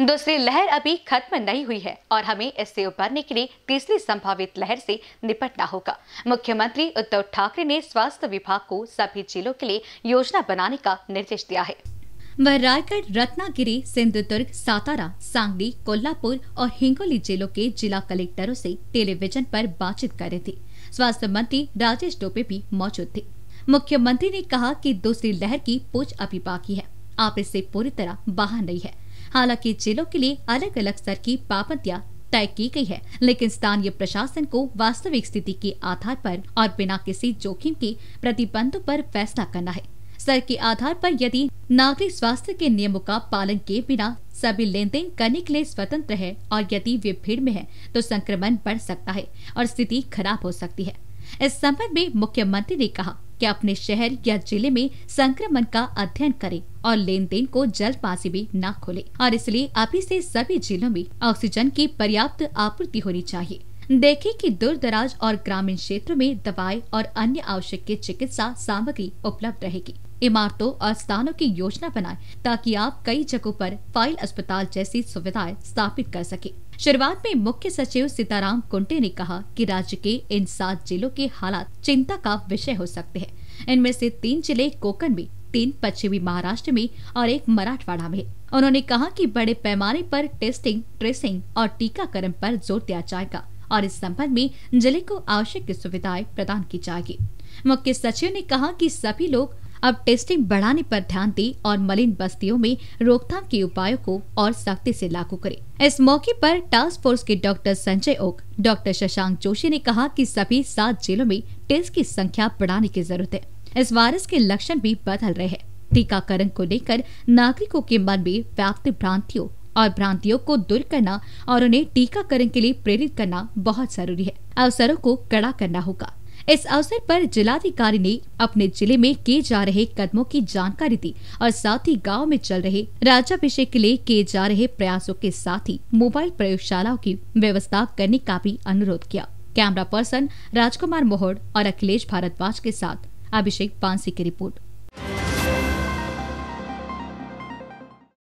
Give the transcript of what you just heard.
दूसरी लहर अभी खत्म नहीं हुई है और हमें इससे उबरने के लिए तीसरी संभावित लहर से निपटना होगा मुख्यमंत्री उद्धव ठाकरे ने स्वास्थ्य विभाग को सभी जिलों के लिए योजना बनाने का निर्देश दिया है वह रायगढ़ रत्नागिरी सिंधुदुर्ग सातारा सांगली कोल्हापुर और हिंगोली जिलों के जिला कलेक्टरों से टेलीविजन पर बातचीत कर रहे थे स्वास्थ्य मंत्री राजेश टोपे भी मौजूद थे मुख्यमंत्री ने कहा कि दूसरी लहर की पूछ अभी बाकी है आप इससे पूरी तरह बाहर नहीं है हालांकि जेलों के लिए अलग अलग स्तर की पाबंदियां तय की गई है लेकिन स्थानीय प्रशासन को वास्तविक स्थिति के आधार पर और बिना किसी जोखिम के प्रतिबंधों पर फैसला करना है स्तर के आधार पर यदि नागरिक स्वास्थ्य के नियमों का पालन किए बिना सभी लेन देन करने के लिए स्वतंत्र है और यदि वे भीड़ में है तो संक्रमण बढ़ सकता है और स्थिति खराब हो सकती है इस संबंध में मुख्यमंत्री ने कहा कि अपने शहर या जिले में संक्रमण का अध्ययन करें और लेन देन को जल्द पासी भी न खोले और इसलिए अभी से सभी जिलों में ऑक्सीजन की पर्याप्त आपूर्ति होनी चाहिए देखें कि दूर दराज और ग्रामीण क्षेत्रों में दवाई और अन्य आवश्यक चिकित्सा सामग्री उपलब्ध रहेगी इमारतों और स्थानों की योजना बनाएं ताकि आप कई जगहों पर फाइल अस्पताल जैसी सुविधाएं स्थापित कर सकें शुरुआत में मुख्य सचिव सीताराम कुंटे ने कहा कि राज्य के इन सात जिलों के हालात चिंता का विषय हो सकते हैं इनमें से तीन जिले कोकण में तीन पश्चिमी महाराष्ट्र में और एक मराठवाड़ा में उन्होंने कहा कि बड़े पैमाने पर टेस्टिंग ट्रेसिंग और टीकाकरण पर जोर दिया जाएगा और इस संबंध में जिले को आवश्यक सुविधाएं प्रदान की जाएगी मुख्य सचिव ने कहा कि सभी लोग अब टेस्टिंग बढ़ाने पर ध्यान दे और मलिन बस्तियों में रोकथाम के उपायों को और सख्ती से लागू करें इस मौके पर टास्क फोर्स के डॉक्टर संजय ओक डॉक्टर शशांक जोशी ने कहा कि सभी सात जिलों में टेस्ट की संख्या बढ़ाने की जरूरत है इस वायरस के लक्षण भी बदल रहे हैं टीकाकरण को लेकर नागरिकों के मन में व्याप्त भ्रांतियों और भ्रांतियों को दूर करना और उन्हें टीकाकरण के लिए प्रेरित करना बहुत जरूरी है अवसरों को कड़ा करना होगा इस अवसर पर जिलाधिकारी ने अपने जिले में किए जा रहे कदमों की जानकारी दी और साथ ही गाँव में चल रहे राजाभिषेक के लिए किए जा रहे प्रयासों के साथ ही मोबाइल प्रयोगशालाओं की व्यवस्था करने का भी अनुरोध किया कैमरा पर्सन राजकुमार मोहड़ और अखिलेश भारद्वाज के साथ अभिषेक पांसी की रिपोर्ट